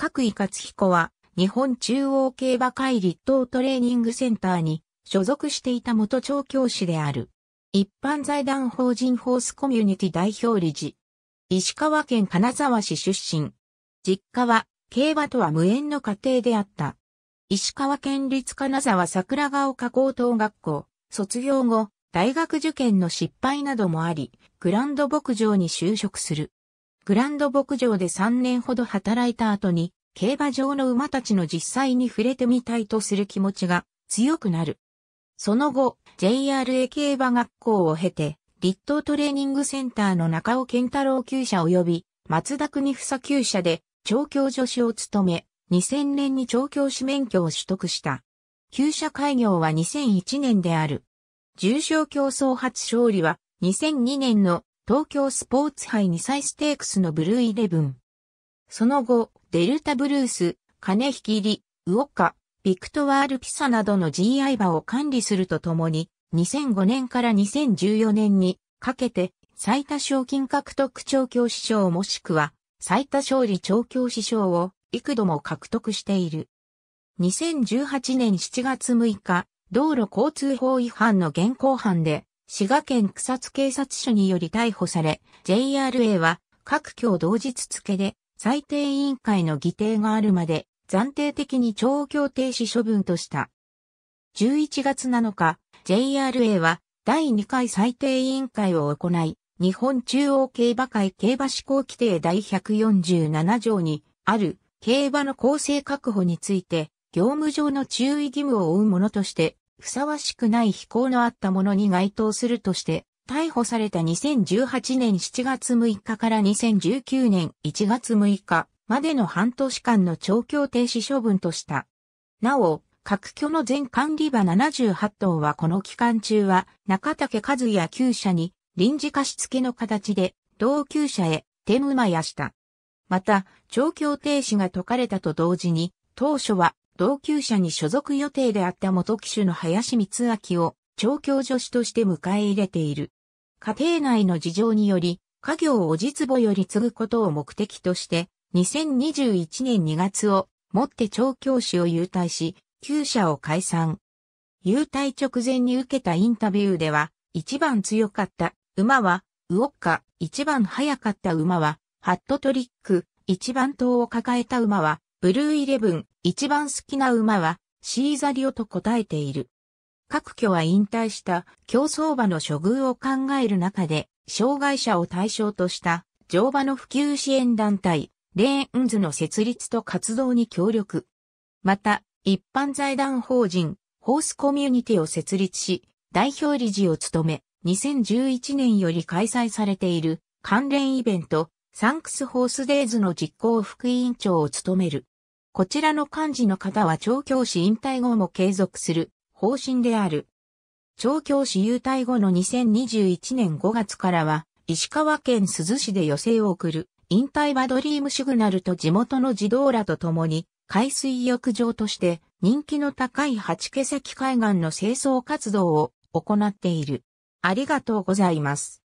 各井勝彦は、日本中央競馬会立党トレーニングセンターに所属していた元調教師である。一般財団法人ホースコミュニティ代表理事。石川県金沢市出身。実家は、競馬とは無縁の家庭であった。石川県立金沢桜ヶ丘高等学校、卒業後、大学受験の失敗などもあり、グランド牧場に就職する。グランド牧場で3年ほど働いた後に、競馬場の馬たちの実際に触れてみたいとする気持ちが強くなる。その後、JRA 競馬学校を経て、立東トレーニングセンターの中尾健太郎厩舎及び松田国房厩舎で調教助手を務め、2000年に調教師免許を取得した。厩舎開業は2001年である。重賞競争初勝利は2002年の東京スポーツ杯2歳ステークスのブルーイレブン。その後、デルタブルース、金引き入り、ウオカ、ビクトワールピサなどの GI 馬を管理するとともに、2005年から2014年にかけて最多賞金獲得調教師賞もしくは最多勝利調教師賞を幾度も獲得している。2018年7月6日、道路交通法違反の現行犯で滋賀県草津警察署により逮捕され、JRA は各教同日付で最低委員会の議定があるまで暫定的に調教停止処分とした。11月7日、JRA は第2回最低委員会を行い、日本中央競馬会競馬施行規定第147条にある競馬の公正確保について業務上の注意義務を負うものとしてふさわしくない非行のあった者に該当するとして、逮捕された2018年7月6日から2019年1月6日までの半年間の調教停止処分とした。なお、各居の全管理場78頭はこの期間中は中竹和也旧舎に臨時貸付の形で同級舎へ手馬やした。また、調教停止が解かれたと同時に、当初は同級者に所属予定であった元騎手の林光明を調教助手として迎え入れている。家庭内の事情により、家業を実母より継ぐことを目的として、2021年2月をもって調教師を優退し、旧社を解散。優退直前に受けたインタビューでは、一番強かった馬は、ウオッカ、一番速かった馬は、ハットトリック、一番頭を抱えた馬は、ブルーイレブン、一番好きな馬は、シーザリオと答えている。各挙は引退した競走馬の処遇を考える中で、障害者を対象とした乗馬の普及支援団体、レーンズの設立と活動に協力。また、一般財団法人、ホースコミュニティを設立し、代表理事を務め、2011年より開催されている関連イベント、サンクスホースデイズの実行副委員長を務める。こちらの幹事の方は調教師引退後も継続する方針である。調教師優退後の2021年5月からは、石川県珠洲市で寄席を送る、引退バドリームシグナルと地元の児童らと共に、海水浴場として人気の高い八毛先海岸の清掃活動を行っている。ありがとうございます。